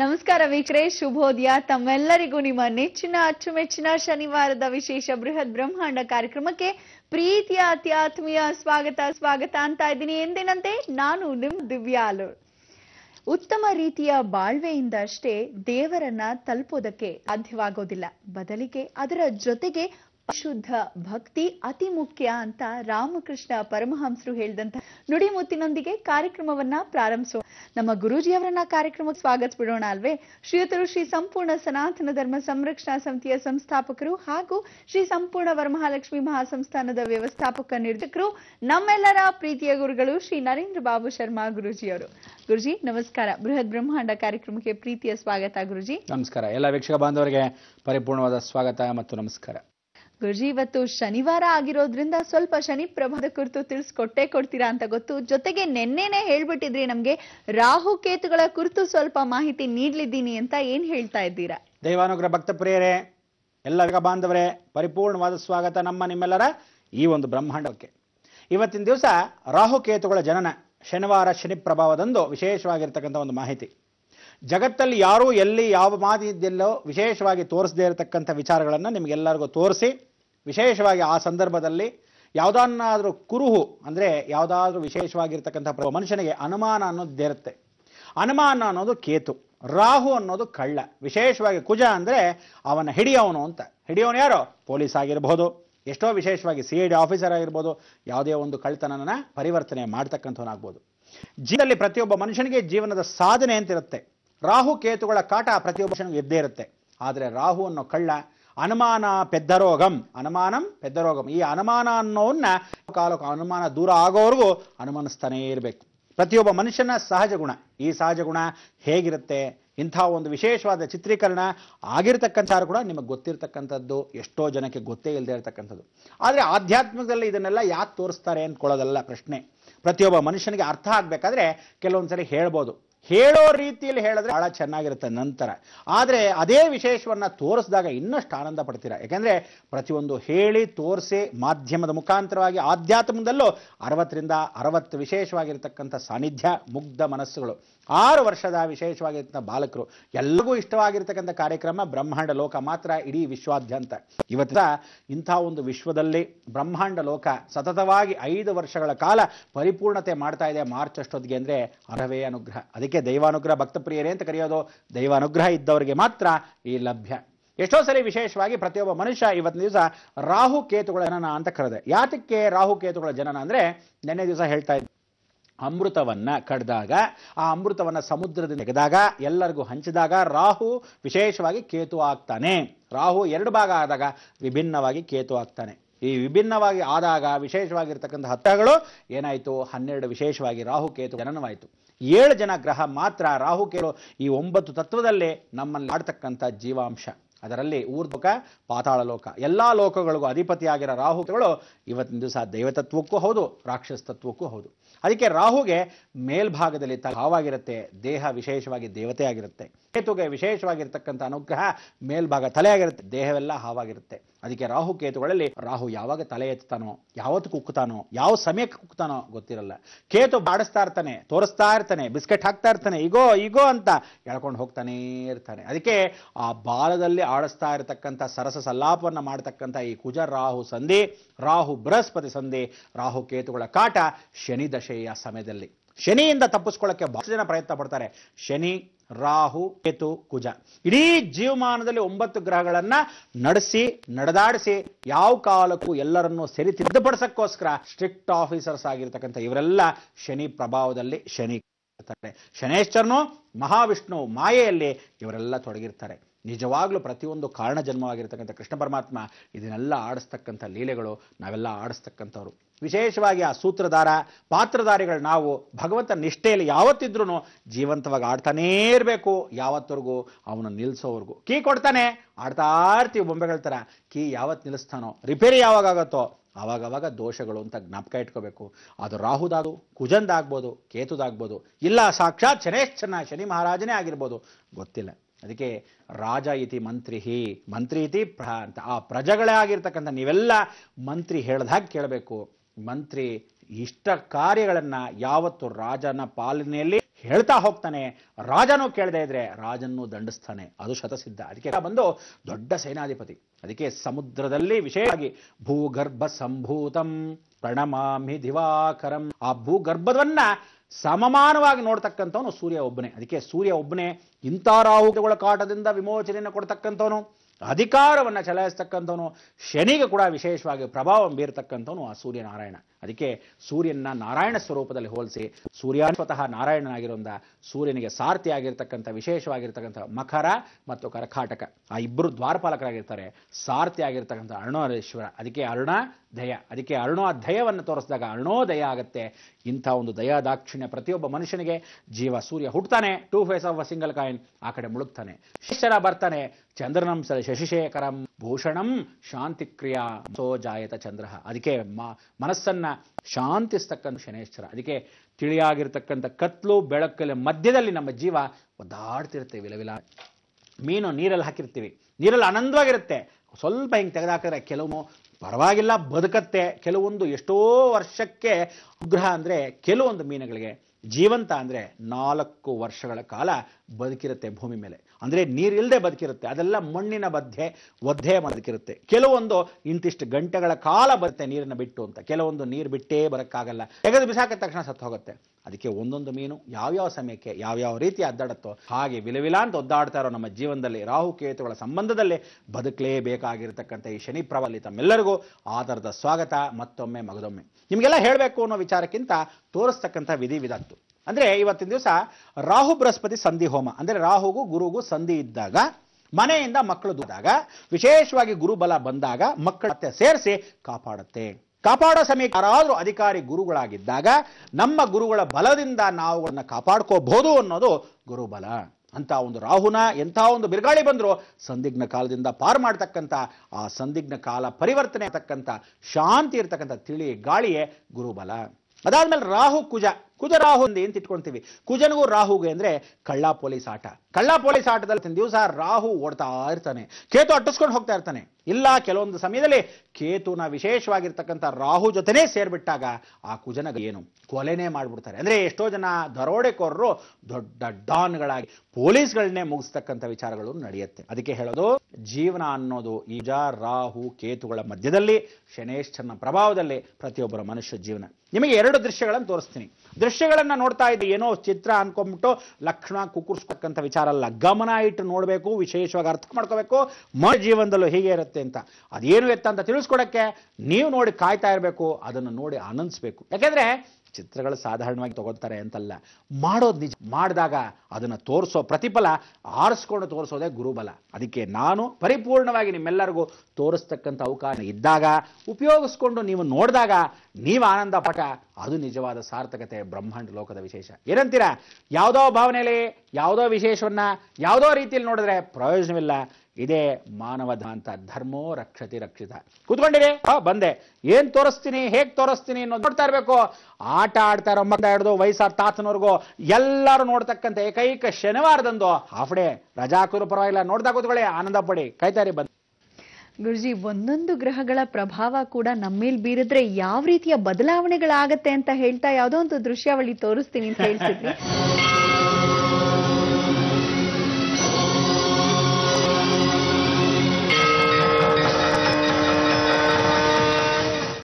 ನಮಸ್ಕಾರ ವೀಕ್ರೆ ಶುಭೋದಯ ತಮ್ಮೆಲ್ಲರಿಗೂ ನಿಮ್ಮ ನೆಚ್ಚಿನ ಅಚ್ಚುಮೆಚ್ಚಿನ ಶನಿವಾರದ ವಿಶೇಷ ಬೃಹತ್ ಬ್ರಹ್ಮಾಂಡ ಕಾರ್ಯಕ್ರಮಕ್ಕೆ ಪ್ರೀತಿಯ ಅತಿ ಆತ್ಮೀಯ ಸ್ವಾಗತ ಸ್ವಾಗತ ಅಂತ ಇದ್ದೀನಿ ಎಂದಿನಂತೆ ನಾನು ನಿಮ್ ದಿವ್ಯಾಲು ಉತ್ತಮ ರೀತಿಯ ಬಾಳ್ವೆಯಿಂದ ಅಷ್ಟೇ ದೇವರನ್ನ ತಲುಪೋದಕ್ಕೆ ಸಾಧ್ಯವಾಗೋದಿಲ್ಲ ಬದಲಿಗೆ ಅದರ ಜೊತೆಗೆ ಶುದ್ಧ ಭಕ್ತಿ ಅತಿ ಮುಖ್ಯ ಅಂತ ರಾಮಕೃಷ್ಣ ಪರಮಹಂಸರು ಹೇಳಿದಂತ ನುಡಿ ಮುತ್ತಿನೊಂದಿಗೆ ಕಾರ್ಯಕ್ರಮವನ್ನ ಪ್ರಾರಂಭಿಸುವ ನಮ್ಮ ಗುರೂಜಿಯವರನ್ನ ಕಾರ್ಯಕ್ರಮಕ್ಕೆ ಸ್ವಾಗತಿಸ್ಬಿಡೋಣ ಅಲ್ವೇ ಶ್ರೀಯುತರು ಶ್ರೀ ಸಂಪೂರ್ಣ ಸನಾತನ ಧರ್ಮ ಸಂರಕ್ಷಣಾ ಸಮಿತಿಯ ಸಂಸ್ಥಾಪಕರು ಹಾಗೂ ಶ್ರೀ ಸಂಪೂರ್ಣ ವರಮಹಾಲಕ್ಷ್ಮಿ ಮಹಾಸಂಸ್ಥಾನದ ವ್ಯವಸ್ಥಾಪಕ ನಿರ್ದೇಶಕರು ನಮ್ಮೆಲ್ಲರ ಪ್ರೀತಿಯ ಗುರುಗಳು ಶ್ರೀ ನರೇಂದ್ರ ಬಾಬು ಶರ್ಮಾ ಗುರೂಜಿಯವರು ಗುರುಜಿ ನಮಸ್ಕಾರ ಬೃಹತ್ ಬ್ರಹ್ಮಾಂಡ ಕಾರ್ಯಕ್ರಮಕ್ಕೆ ಪ್ರೀತಿಯ ಸ್ವಾಗತ ಗುರುಜಿ ನಮಸ್ಕಾರ ಎಲ್ಲ ವೀಕ್ಷಕ ಬಾಂಧವರಿಗೆ ಪರಿಪೂರ್ಣವಾದ ಸ್ವಾಗತ ಮತ್ತು ನಮಸ್ಕಾರ ಗುರುಜಿ ಇವತ್ತು ಶನಿವಾರ ಆಗಿರೋದ್ರಿಂದ ಸ್ವಲ್ಪ ಶನಿ ಪ್ರಭಾದ ಕುರಿತು ತಿಳಿಸ್ಕೊಟ್ಟೆ ಕೊಡ್ತೀರಾ ಅಂತ ಗೊತ್ತು ಜೊತೆಗೆ ನಿನ್ನೆನೆ ಹೇಳ್ಬಿಟ್ಟಿದ್ರಿ ನಮ್ಗೆ ರಾಹುಕೇತುಗಳ ಕುರಿತು ಸ್ವಲ್ಪ ಮಾಹಿತಿ ನೀಡ್ಲಿದ್ದೀನಿ ಅಂತ ಏನ್ ಹೇಳ್ತಾ ಇದ್ದೀರಾ ದೈವಾನುಗ್ರಹ ಭಕ್ತ ಪ್ರಿಯರೇ ಎಲ್ಲ ಬಾಂಧವರೇ ಪರಿಪೂರ್ಣವಾದ ಸ್ವಾಗತ ನಮ್ಮ ನಿಮ್ಮೆಲ್ಲರ ಈ ಒಂದು ಬ್ರಹ್ಮಾಂಡಕ್ಕೆ ಇವತ್ತಿನ ದಿವಸ ರಾಹುಕೇತುಗಳ ಜನನ ಶನಿವಾರ ಶನಿ ಪ್ರಭಾವದಂದು ವಿಶೇಷವಾಗಿರ್ತಕ್ಕಂಥ ಒಂದು ಮಾಹಿತಿ ಜಗತ್ತಲ್ಲಿ ಯಾರೂ ಎಲ್ಲಿ ಯಾವ ಇದ್ದಿಲ್ಲೋ ವಿಶೇಷವಾಗಿ ತೋರಿಸದೇ ಇರತಕ್ಕಂಥ ವಿಚಾರಗಳನ್ನು ನಿಮಗೆಲ್ಲರಿಗೂ ತೋರಿಸಿ ವಿಶೇಷವಾಗಿ ಆ ಸಂದರ್ಭದಲ್ಲಿ ಯಾವುದನ್ನಾದರೂ ಕುರುಹು ಅಂದರೆ ಯಾವುದಾದ್ರೂ ವಿಶೇಷವಾಗಿರ್ತಕ್ಕಂಥ ಮನುಷ್ಯನಿಗೆ ಅನುಮಾನ ಅನ್ನೋದು ಇರುತ್ತೆ ಅನುಮಾನ ಅನ್ನೋದು ಕೇತು ರಾಹು ಅನ್ನೋದು ಕಳ್ಳ ವಿಶೇಷವಾಗಿ ಕುಜ ಅಂದರೆ ಅವನ ಹಿಡಿಯೋನು ಅಂತ ಹಿಡಿಯೋನು ಯಾರೋ ಪೊಲೀಸ್ ಆಗಿರ್ಬೋದು ಎಷ್ಟೋ ವಿಶೇಷವಾಗಿ ಸಿ ಐ ಡಿ ಆಫೀಸರ್ ಆಗಿರ್ಬೋದು ಯಾವುದೇ ಒಂದು ಕಳ್ತನನ ಪರಿವರ್ತನೆ ಮಾಡ್ತಕ್ಕಂಥವನಾಗ್ಬೋದು ಜೀವನದಲ್ಲಿ ಪ್ರತಿಯೊಬ್ಬ ಮನುಷ್ಯನಿಗೆ ಜೀವನದ ಸಾಧನೆ ಅಂತಿರುತ್ತೆ ರಾಹು ಕೇತುಗಳ ಕಾಟ ಪ್ರತಿಯೊಬ್ಬ ಮನುಷ್ಯನಿಗೂ ಇದ್ದೇ ಇರುತ್ತೆ ಆದರೆ ರಾಹು ಅನ್ನೋ ಕಳ್ಳ ಅನುಮಾನ ಪೆದ್ದರೋಗಂ ಅನುಮಾನಂ ಪೆದ್ದರೋಗಂ ಈ ಅನುಮಾನ ಅನ್ನೋವನ್ನ ಕಾಲಕ್ಕೆ ಅನುಮಾನ ದೂರ ಆಗೋವರೆಗೂ ಅನುಮಾನಿಸ್ತಾನೇ ಇರಬೇಕು ಪ್ರತಿಯೊಬ್ಬ ಮನುಷ್ಯನ ಸಹಜ ಗುಣ ಈ ಸಹಜ ಗುಣ ಹೇಗಿರುತ್ತೆ ಇಂಥ ಒಂದು ವಿಶೇಷವಾದ ಚಿತ್ರೀಕರಣ ಆಗಿರ್ತಕ್ಕಂಥ ಕೂಡ ನಿಮಗೆ ಗೊತ್ತಿರತಕ್ಕಂಥದ್ದು ಎಷ್ಟೋ ಜನಕ್ಕೆ ಗೊತ್ತೇ ಇಲ್ಲದೆ ಇರತಕ್ಕಂಥದ್ದು ಆದರೆ ಆಧ್ಯಾತ್ಮಿಕದಲ್ಲಿ ಇದನ್ನೆಲ್ಲ ಯಾಕೆ ತೋರಿಸ್ತಾರೆ ಅಂದ್ಕೊಳ್ಳೋದಲ್ಲ ಪ್ರಶ್ನೆ ಪ್ರತಿಯೊಬ್ಬ ಮನುಷ್ಯನಿಗೆ ಅರ್ಥ ಆಗಬೇಕಾದ್ರೆ ಕೆಲವೊಂದು ಸರಿ ಹೇಳ್ಬೋದು ಹೇಳೋ ರೀತಿಯಲ್ಲಿ ಹೇಳಿದ್ರೆ ಬಹಳ ಚೆನ್ನಾಗಿರುತ್ತೆ ನಂತರ ಆದರೆ ಅದೇ ವಿಶೇಷವನ್ನು ತೋರಿಸಿದಾಗ ಇನ್ನಷ್ಟು ಆನಂದ ಪಡ್ತೀರಾ ಯಾಕೆಂದರೆ ಪ್ರತಿಯೊಂದು ಹೇಳಿ ತೋರಿಸಿ ಮಾಧ್ಯಮದ ಮುಖಾಂತರವಾಗಿ ಆಧ್ಯಾತ್ಮದಲ್ಲೂ ಅರವತ್ತರಿಂದ ಅರವತ್ತು ವಿಶೇಷವಾಗಿರ್ತಕ್ಕಂಥ ಸಾನ್ನಿಧ್ಯ ಮುಗ್ಧ ಮನಸ್ಸುಗಳು ಆರು ವರ್ಷದ ವಿಶೇಷವಾಗಿರ್ತಕ್ಕಂಥ ಬಾಲಕರು ಎಲ್ಲರಿಗೂ ಇಷ್ಟವಾಗಿರ್ತಕ್ಕಂಥ ಕಾರ್ಯಕ್ರಮ ಬ್ರಹ್ಮಾಂಡ ಲೋಕ ಮಾತ್ರ ಇಡೀ ವಿಶ್ವಾದ್ಯಂತ ಇವತ್ತಿನ ಇಂಥ ಒಂದು ವಿಶ್ವದಲ್ಲಿ ಬ್ರಹ್ಮಾಂಡ ಲೋಕ ಸತತವಾಗಿ ಐದು ವರ್ಷಗಳ ಕಾಲ ಪರಿಪೂರ್ಣತೆ ಮಾಡ್ತಾ ಇದೆ ಮಾರ್ಚ್ ಅಷ್ಟೊತ್ತಿಗೆ ಅಂದರೆ ಅರವೇ ಅನುಗ್ರಹ ಅದಕ್ಕೆ ದೈವಾನುಗ್ರಹ ಭಕ್ತಪ್ರಿಯರೇ ಅಂತ ಕರೆಯೋದು ದೈವಾನುಗ್ರಹ ಇದ್ದವರಿಗೆ ಮಾತ್ರ ಈ ಲಭ್ಯ ಎಷ್ಟೋ ಸರಿ ವಿಶೇಷವಾಗಿ ಪ್ರತಿಯೊಬ್ಬ ಮನುಷ್ಯ ಇವತ್ತಿನ ದಿವಸ ರಾಹುಕೇತುಗಳ ಜನನ ಅಂತ ಕರೆದೆ ಯಾತಕ್ಕೆ ರಾಹುಕೇತುಗಳ ಜನನ ಅಂದರೆ ನಿನ್ನೆ ದಿವಸ ಹೇಳ್ತಾ ಇದ್ದೆ ಅಮೃತವನ್ನು ಕಡ್ದಾಗ ಆ ಅಮೃತವನ್ನು ಸಮುದ್ರದಿಂದ ತೆಗೆದಾಗ ಎಲ್ಲರಿಗೂ ಹಂಚಿದಾಗ ರಾಹು ವಿಶೇಷವಾಗಿ ಕೇತು ಆಗ್ತಾನೆ ರಾಹು ಎರಡು ಭಾಗ ಆದಾಗ ವಿಭಿನ್ನವಾಗಿ ಕೇತು ಆಗ್ತಾನೆ ಈ ವಿಭಿನ್ನವಾಗಿ ಆದಾಗ ವಿಶೇಷವಾಗಿರ್ತಕ್ಕಂಥ ಹತ್ತಗಳು ಏನಾಯಿತು ಹನ್ನೆರಡು ವಿಶೇಷವಾಗಿ ರಾಹು ಕೇತು ಜನನವಾಯಿತು ಏಳು ಜನ ಗ್ರಹ ಮಾತ್ರ ರಾಹು ಕೇಳು ಈ ಒಂಬತ್ತು ತತ್ವದಲ್ಲೇ ನಮ್ಮಲ್ಲಿ ಆಡ್ತಕ್ಕಂಥ ಜೀವಾಂಶ ಅದರಲ್ಲಿ ಊರ್ಧ್ವಕ ಪಾತಾಳ ಲೋಕ ಎಲ್ಲ ಲೋಕಗಳಿಗೂ ಅಧಿಪತಿಯಾಗಿರೋ ರಾಹುಗಳು ಇವತ್ತಿನ ದಿವಸ ದೈವತತ್ವಕ್ಕೂ ಹೌದು ರಾಕ್ಷಸ ತತ್ವಕ್ಕೂ ಹೌದು ಅದಕ್ಕೆ ರಾಹುಗೆ ಮೇಲ್ಭಾಗದಲ್ಲಿ ಹಾವಾಗಿರುತ್ತೆ ದೇಹ ವಿಶೇಷವಾಗಿ ದೇವತೆ ಆಗಿರುತ್ತೆ ಕೇತುಗೆ ವಿಶೇಷವಾಗಿರ್ತಕ್ಕಂಥ ಅನುಗ್ರಹ ಮೇಲ್ಭಾಗ ತಲೆ ಆಗಿರುತ್ತೆ ದೇಹವೆಲ್ಲ ಹಾವಾಗಿರುತ್ತೆ ಅದಕ್ಕೆ ರಾಹು ಕೇತುಗಳಲ್ಲಿ ರಾಹು ಯಾವಾಗ ತಲೆ ಎತ್ತಾನೋ ಯಾವತ್ತು ಕುಕ್ತಾನೋ ಯಾವ ಸಮಯಕ್ಕೆ ಕುಕ್ತಾನೋ ಗೊತ್ತಿರಲ್ಲ ಕೇತು ಬಾಡಿಸ್ತಾ ಇರ್ತಾನೆ ತೋರಿಸ್ತಾ ಇರ್ತಾನೆ ಬಿಸ್ಕೆಟ್ ಹಾಕ್ತಾ ಇರ್ತಾನೆ ಈಗೋ ಈಗೋ ಅಂತ ಎಳ್ಕೊಂಡು ಹೋಗ್ತಾನೇ ಇರ್ತಾನೆ ಅದಕ್ಕೆ ಆ ಬಾಲದಲ್ಲಿ ಆಡಿಸ್ತಾ ಇರತಕ್ಕಂಥ ಸರಸ ಸಲ್ಲಾಪವನ್ನು ಮಾಡ್ತಕ್ಕಂಥ ಈ ಕುಜ ರಾಹು ಸಂಧಿ ರಾಹು ಬೃಹಸ್ಪತಿ ಸಂಧಿ ರಾಹು ಕೇತುಗಳ ಕಾಟ ಶನಿ ದಶೆ ಆ ಸಮಯದಲ್ಲಿ ಶನಿಯಿಂದ ತಪ್ಪಿಸ್ಕೊಳ್ಳೋಕ್ಕೆ ಬಹಳ ಜನ ಪ್ರಯತ್ನ ಪಡ್ತಾರೆ ಶನಿ ರಾಹು ಕೇತು ಕುಜ ಇಡೀ ಜೀವಮಾನದಲ್ಲಿ ಒಂಬತ್ತು ಗ್ರಹಗಳನ್ನ ನಡೆಸಿ ನಡೆದಾಡಿಸಿ ಯಾವ ಕಾಲಕ್ಕೂ ಎಲ್ಲರನ್ನೂ ಸರಿ ತಿದ್ದುಪಡಿಸಕ್ಕೋಸ್ಕರ ಸ್ಟ್ರಿಕ್ಟ್ ಆಫೀಸರ್ಸ್ ಆಗಿರ್ತಕ್ಕಂಥ ಇವರೆಲ್ಲ ಶನಿ ಪ್ರಭಾವದಲ್ಲಿ ಶನಿ ಶನೇಶ್ವರನು ಮಹಾವಿಷ್ಣು ಮಾಯೆಯಲ್ಲಿ ಇವರೆಲ್ಲ ತೊಡಗಿರ್ತಾರೆ ನಿಜವಾಗ್ಲೂ ಪ್ರತಿಯೊಂದು ಕಾರಣ ಜನ್ಮವಾಗಿರ್ತಕ್ಕಂಥ ಕೃಷ್ಣ ಪರಮಾತ್ಮ ಇದನ್ನೆಲ್ಲ ಆಡಿಸ್ತಕ್ಕಂಥ ಲೀಲೆಗಳು ನಾವೆಲ್ಲ ಆಡಿಸ್ತಕ್ಕಂಥವ್ರು ವಿಶೇಷವಾಗಿ ಆ ಸೂತ್ರಧಾರ ಪಾತ್ರಧಾರಿಗಳು ನಾವು ಭಗವಂತ ನಿಷ್ಠೆಯಲ್ಲಿ ಯಾವತ್ತಿದ್ರೂ ಜೀವಂತವಾಗಿ ಆಡ್ತಾನೇ ಇರಬೇಕು ಯಾವತ್ತವರೆಗೂ ಅವನು ನಿಲ್ಲಿಸೋವರೆಗೂ ಕೀ ಕೊಡ್ತಾನೆ ಆಡ್ತಾ ಇರ್ತೀವಿ ಬೊಂಬೆಗಳ ಥರ ಕೀ ಯಾವತ್ತು ನಿಲ್ಲಿಸ್ತಾನೋ ರಿಪೇರಿ ಯಾವಾಗ ಆಗುತ್ತೋ ಆವಾಗವಾಗ ದೋಷಗಳು ಅಂತ ಜ್ಞಾಪಕ ಇಟ್ಕೋಬೇಕು ಅದು ರಾಹುದಾಗು ಕುಜಂದಾಗ್ಬೋದು ಕೇತುದಾಗ್ಬೋದು ಇಲ್ಲ ಸಾಕ್ಷಾತ್ ಶನೇಶ್ಚನ ಶನಿ ಮಹಾರಾಜನೇ ಆಗಿರ್ಬೋದು ಗೊತ್ತಿಲ್ಲ ಅದಕ್ಕೆ ರಾಜ ಇತಿ ಮಂತ್ರಿ ಮಂತ್ರಿ ಇತಿ ಪ್ರ ಅಂತ ಆ ಪ್ರಜೆಗಳೇ ಆಗಿರ್ತಕ್ಕಂಥ ನೀವೆಲ್ಲ ಮಂತ್ರಿ ಹೇಳ್ದಾಗ ಕೇಳಬೇಕು ಮಂತ್ರಿ ಇಷ್ಟ ಕಾರ್ಯಗಳನ್ನು ಯಾವತ್ತು ರಾಜನ ಪಾಲನೆಯಲ್ಲಿ ಹೇಳ್ತಾ ಹೋಗ್ತಾನೆ ರಾಜನೂ ಕೇಳದೆ ಇದ್ರೆ ರಾಜನ್ನು ದಂಡಿಸ್ತಾನೆ ಅದು ಶತಸಿದ್ಧ ಅದಕ್ಕೆ ಬಂದು ದೊಡ್ಡ ಸೇನಾಧಿಪತಿ ಅದಕ್ಕೆ ಸಮುದ್ರದಲ್ಲಿ ವಿಶೇಷವಾಗಿ ಭೂಗರ್ಭ ಸಂಭೂತಂ ಪ್ರಣಮಾಮಿ ದಿವಾಕರಂ ಆ ಭೂಗರ್ಭವನ್ನ ಸಮಮಾನವಾಗಿ ನೋಡ್ತಕ್ಕಂಥವನು ಸೂರ್ಯ ಒಬ್ಬನೇ ಅದಕ್ಕೆ ಸೂರ್ಯ ಒಬ್ಬನೇ ಇಂಥ ರಾಹುಗಳ ಕಾಟದಿಂದ ವಿಮೋಚನೆಯನ್ನು ಕೊಡ್ತಕ್ಕಂಥವನು ಅಧಿಕಾರವನ್ನು ಚಲಾಯಿಸ್ತಕ್ಕಂಥವನು ಶನಿಗೆ ಕೂಡ ವಿಶೇಷವಾಗಿ ಪ್ರಭಾವ ಬೀರ್ತಕ್ಕಂಥವನು ಆ ಸೂರ್ಯನಾರಾಯಣ ಅದಕ್ಕೆ ಸೂರ್ಯನ ನಾರಾಯಣ ಸ್ವರೂಪದಲ್ಲಿ ಹೋಲಿಸಿ ಸೂರ್ಯ ಸ್ವತಃ ನಾರಾಯಣನಾಗಿರೋದ ಸೂರ್ಯನಿಗೆ ಸಾರ್ಥಿಯಾಗಿರ್ತಕ್ಕಂಥ ವಿಶೇಷವಾಗಿರ್ತಕ್ಕಂಥ ಮಕರ ಮತ್ತು ಕರ್ಕಾಟಕ ಆ ಇಬ್ಬರು ದ್ವಾರಪಾಲಕರಾಗಿರ್ತಾರೆ ಸಾರ್ಥಿಯಾಗಿರ್ತಕ್ಕಂಥ ಅರುಣೇಶ್ವರ ಅದಕ್ಕೆ ಅರುಣ ದಯ ಅದಕ್ಕೆ ದಯವನ್ನು ತೋರಿಸಿದಾಗ ದಯ ಆಗತ್ತೆ ಇಂಥ ಒಂದು ದಯಾ ದಾಕ್ಷಿಣ್ಯ ಪ್ರತಿಯೊಬ್ಬ ಮನುಷ್ಯನಿಗೆ ಜೀವ ಸೂರ್ಯ ಹುಟ್ಟುತ್ತಾನೆ two face of a single coin ಆ ಕಡೆ ಮುಳುಗ್ತಾನೆ ಶಿಷ್ಯನ ಬರ್ತಾನೆ ಚಂದ್ರನಂಸ ಶಶಿಶೇಖರಂ ಭೂಷಣಂ ಶಾಂತಿ ಕ್ರಿಯಾ ಸೋ ಜಾಯತ ಚಂದ್ರ ಅದಕ್ಕೆ ಮನಸ್ಸನ್ನು ಶಾಂತಿಸ್ತಕ್ಕಂಥ ಶನೇಶ್ವರ ಅದಕ್ಕೆ ತಿಳಿಯಾಗಿರ್ತಕ್ಕಂಥ ಕತ್ಲು ಬೆಳಕಲ್ಲಿ ಮಧ್ಯದಲ್ಲಿ ನಮ್ಮ ಜೀವ ಒದ್ದಾಡ್ತಿರುತ್ತೆ ವಿಲವಿಲ ಮೀನು ನೀರಲ್ಲಿ ಹಾಕಿರ್ತೀವಿ ನೀರಲ್ಲಿ ಆನಂದವಾಗಿರುತ್ತೆ ಸ್ವಲ್ಪ ಹಿಂಗೆ ತೆಗೆದಾಕಿದ್ರೆ ಕೆಲವು ಪರವಾಗಿಲ್ಲ ಬದುಕತ್ತೆ ಕೆಲವೊಂದು ಎಷ್ಟೋ ವರ್ಷಕ್ಕೆ ಉಗ್ರಹ ಅಂದರೆ ಕೆಲವೊಂದು ಮೀನುಗಳಿಗೆ ಜೀವಂತ ಅಂದರೆ ನಾಲ್ಕು ವರ್ಷಗಳ ಕಾಲ ಬದುಕಿರುತ್ತೆ ಭೂಮಿ ಮೇಲೆ ಅಂದರೆ ನೀರಿಲ್ಲದೆ ಬದುಕಿರುತ್ತೆ ಅದೆಲ್ಲ ಮಣ್ಣಿನ ಬದ್ಧೆ ಒದ್ದೆ ಬದುಕಿರುತ್ತೆ ಕೆಲವೊಂದು ಇಂತಿಷ್ಟು ಗಂಟೆಗಳ ಕಾಲ ಬರುತ್ತೆ ನೀರನ್ನು ಬಿಟ್ಟು ಅಂತ ಕೆಲವೊಂದು ನೀರು ಬಿಟ್ಟೇ ಬರೋಕ್ಕಾಗಲ್ಲ ತೆಗೆದು ಬಿಸಾಕ ತಕ್ಷಣ ಸತ್ತು ಹೋಗುತ್ತೆ ಅದಕ್ಕೆ ಒಂದೊಂದು ಮೀನು ಯಾವ್ಯಾವ ಸಮಯಕ್ಕೆ ಯಾವ್ಯಾವ ರೀತಿ ಅದ್ದಾಡುತ್ತೋ ಹಾಗೆ ವಿಲವಿಲ ಅಂತ ಒದ್ದಾಡ್ತಾ ಇರೋ ನಮ್ಮ ಜೀವನದಲ್ಲಿ ರಾಹುಕೇತುಗಳ ಸಂಬಂಧದಲ್ಲಿ ಬದುಕಲೇಬೇಕಾಗಿರ್ತಕ್ಕಂಥ ಈ ಶನಿ ಪ್ರಬಲಿ ತಮ್ಮೆಲ್ಲರಿಗೂ ಆಧಾರದ ಸ್ವಾಗತ ಮತ್ತೊಮ್ಮೆ ಮಗದೊಮ್ಮೆ ನಿಮಗೆಲ್ಲ ಹೇಳಬೇಕು ಅನ್ನೋ ವಿಚಾರಕ್ಕಿಂತ ತೋರಿಸ್ತಕ್ಕಂಥ ವಿಧಿ ವಿಧತ್ತು ಅಂದರೆ ಇವತ್ತಿನ ದಿವಸ ರಾಹು ಬೃಹಸ್ಪತಿ ಸಂಧಿ ಹೋಮ ಅಂದರೆ ರಾಹುಗೂ ಗುರುಗೂ ಸಂಧಿ ಇದ್ದಾಗ ಮನೆಯಿಂದ ಮಕ್ಕಳು ದೂದಾಗ ವಿಶೇಷವಾಗಿ ಗುರುಬಲ ಬಂದಾಗ ಮಕ್ಕಳ ಸೇರಿಸಿ ಕಾಪಾಡುತ್ತೆ ಕಾಪಾಡೋ ಸಮಯಕ್ಕೆ ಯಾರಾದರೂ ಅಧಿಕಾರಿ ಗುರುಗಳಾಗಿದ್ದಾಗ ನಮ್ಮ ಗುರುಗಳ ಬಲದಿಂದ ನಾವು ಕಾಪಾಡ್ಕೋಬಹುದು ಅನ್ನೋದು ಗುರುಬಲ ಅಂತ ಒಂದು ರಾಹುನ ಎಂಥ ಒಂದು ಬಿರುಗಾಳಿ ಬಂದರೂ ಸಂದಿಗ್ನ ಕಾಲದಿಂದ ಪಾರು ಮಾಡ್ತಕ್ಕಂಥ ಆ ಸಂದಿಗ್ನ ಕಾಲ ಪರಿವರ್ತನೆ ಆಗ್ತಕ್ಕಂಥ ಶಾಂತಿ ಇರ್ತಕ್ಕಂಥ ತಿಳಿ ಗಾಳಿಯೇ ಗುರುಬಲ ಅದಾದಮೇಲೆ ರಾಹು ಕುಜ ಕುಜ ರಾಹುಂದಿ ಅಂತ ಇಟ್ಕೊಳ್ತೀವಿ ಕುಜನಿಗೂ ರಾಹುಗೆ ಅಂದ್ರೆ ಕಳ್ಳ ಪೊಲೀಸ್ ಆಟ ಕಳ್ಳ ಪೊಲೀಸ್ ಆಟದಲ್ಲಿ ದಿವಸ ರಾಹು ಓಡ್ತಾ ಇರ್ತಾನೆ ಕೇತು ಅಟ್ಟಿಸ್ಕೊಂಡು ಹೋಗ್ತಾ ಇರ್ತಾನೆ ಇಲ್ಲ ಕೆಲವೊಂದು ಸಮಯದಲ್ಲಿ ಕೇತುನ ವಿಶೇಷವಾಗಿರ್ತಕ್ಕಂಥ ರಾಹು ಜೊತೆನೇ ಸೇರ್ಬಿಟ್ಟಾಗ ಆ ಕುಜನಗ ಏನು ಕೊಲೆನೇ ಮಾಡ್ಬಿಡ್ತಾರೆ ಅಂದ್ರೆ ಎಷ್ಟೋ ಜನ ದರೋಡೆಕೋರರು ದೊಡ್ಡ ಡಾನ್ಗಳಾಗಿ ಪೊಲೀಸ್ಗಳನ್ನೇ ಮುಗಿಸ್ತಕ್ಕಂಥ ವಿಚಾರಗಳು ನಡೆಯುತ್ತೆ ಅದಕ್ಕೆ ಹೇಳೋದು ಜೀವನ ಅನ್ನೋದು ಈಜ ರಾಹು ಕೇತುಗಳ ಮಧ್ಯದಲ್ಲಿ ಶನೇಶ್ಚರನ ಪ್ರಭಾವದಲ್ಲಿ ಪ್ರತಿಯೊಬ್ಬರ ಮನುಷ್ಯ ಜೀವನ ನಿಮಗೆ ಎರಡು ದೃಶ್ಯಗಳನ್ನು ತೋರಿಸ್ತೀನಿ ದೃಶ್ಯಗಳನ್ನು ನೋಡ್ತಾ ಇದ್ದೆ ಏನೋ ಚಿತ್ರ ಅನ್ಕೊಂಡ್ಬಿಟ್ಟು ಲಕ್ಷಣ ಕುಕ್ಕರ್ಸ್ಕೊಕ್ಕಂಥ ವಿಚಾರ ಅಲ್ಲ ಗಮನ ಇಟ್ಟು ನೋಡಬೇಕು ವಿಶೇಷವಾಗಿ ಅರ್ಥ ಮಾಡ್ಕೋಬೇಕು ಮ ಜೀವನದಲ್ಲೂ ಹೀಗೆ ಇರುತ್ತೆ ಅಂತ ಅದೇನು ಎತ್ತ ಅಂತ ತಿಳಿಸ್ಕೊಡೋಕ್ಕೆ ನೀವು ನೋಡಿ ಕಾಯ್ತಾ ಇರಬೇಕು ಅದನ್ನು ನೋಡಿ ಆನಂದಿಸ್ಬೇಕು ಯಾಕೆಂದರೆ ಚಿತ್ರಗಳು ಸಾಧಾರಣವಾಗಿ ತಗೋತಾರೆ ಅಂತಲ್ಲ ಮಾಡೋದು ನಿಜ ಮಾಡಿದಾಗ ಅದನ್ನು ತೋರಿಸೋ ಪ್ರತಿಫಲ ಆರಿಸ್ಕೊಂಡು ತೋರಿಸೋದೇ ಗುರುಬಲ ಅದಕ್ಕೆ ನಾನು ಪರಿಪೂರ್ಣವಾಗಿ ನಿಮ್ಮೆಲ್ಲರಿಗೂ ತೋರಿಸ್ತಕ್ಕಂಥ ಅವಕಾಶ ಇದ್ದಾಗ ಉಪಯೋಗಿಸ್ಕೊಂಡು ನೀವು ನೋಡಿದಾಗ ನೀವು ಆನಂದ ಪಟ ಅದು ನಿಜವಾದ ಸಾರ್ಥಕತೆ ಬ್ರಹ್ಮಾಂಡ ಲೋಕದ ವಿಶೇಷ ಏನಂತೀರಾ ಯಾವುದೋ ಭಾವನೆಯಲ್ಲಿ ಯಾವುದೋ ವಿಶೇಷವನ್ನು ಯಾವುದೋ ರೀತಿಯಲ್ಲಿ ನೋಡಿದ್ರೆ ಪ್ರಯೋಜನವಿಲ್ಲ ಇದೇ ಮಾನವಧ ಧರ್ಮೋ ರಕ್ಷತಿ ರಕ್ಷಿತ ಕೂತ್ಕೊಂಡಿರಿ ಬಂದೆ ಏನ್ ತೋರಿಸ್ತೀನಿ ಹೇಗ್ ತೋರಿಸ್ತೀನಿ ಅನ್ನೋದು ನೋಡ್ತಾ ಇರ್ಬೇಕು ಆಟ ಆಡ್ತಾ ಇರೋ ಮಕ್ಕಳ ಹಿಡ್ದು ವಯಸ್ಸಾರ ತಾತನವ್ರಿಗೂ ಎಲ್ಲರೂ ನೋಡ್ತಕ್ಕಂತ ಏಕೈಕ ಶನಿವಾರದಂದು ಹಾಫ್ ಡೇ ರಜಾ ಪರವಾಗಿಲ್ಲ ನೋಡ್ತಾ ಕೂತ್ಕೊಳ್ಳಿ ಆನಂದ ಪಡಿ ಕಾಯ್ತಾರಿ ಬಂದ್ ಗುರುಜಿ ಒಂದೊಂದು ಗ್ರಹಗಳ ಪ್ರಭಾವ ಕೂಡ ನಮ್ಮ ಮೇಲೆ ಬೀರಿದ್ರೆ ಯಾವ ರೀತಿಯ ಬದಲಾವಣೆಗಳಾಗತ್ತೆ ಅಂತ ಹೇಳ್ತಾ ಯಾವುದೋ ಒಂದು ದೃಶ್ಯಾವಳಿ ತೋರಿಸ್ತೀನಿ ಅಂತ ಹೇಳ್ತಿದ್ವಿ